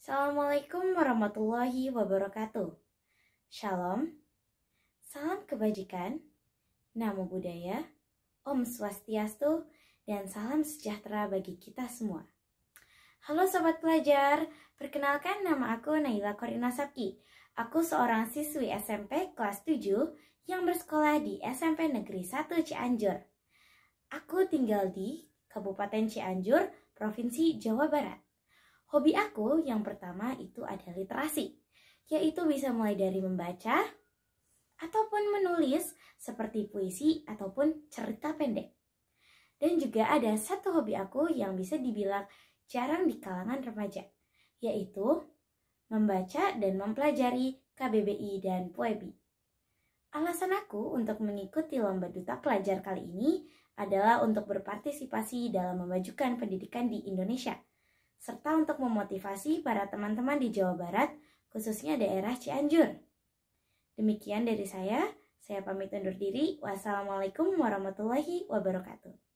Assalamualaikum warahmatullahi wabarakatuh. Shalom. Salam kebajikan. Namo Buddhaya. Om Swastiastu dan salam sejahtera bagi kita semua. Halo sobat pelajar, perkenalkan nama aku Naila Korina Sapki. Aku seorang siswi SMP kelas 7 yang bersekolah di SMP Negeri 1 Cianjur. Aku tinggal di Kabupaten Cianjur, Provinsi Jawa Barat. Hobi aku yang pertama itu ada literasi, yaitu bisa mulai dari membaca ataupun menulis seperti puisi ataupun cerita pendek. Dan juga ada satu hobi aku yang bisa dibilang jarang di kalangan remaja, yaitu membaca dan mempelajari KBBI dan Puebi. Alasan aku untuk mengikuti Lomba Duta Pelajar kali ini adalah untuk berpartisipasi dalam memajukan pendidikan di Indonesia – serta untuk memotivasi para teman-teman di Jawa Barat, khususnya daerah Cianjur. Demikian dari saya, saya pamit undur diri. Wassalamualaikum warahmatullahi wabarakatuh.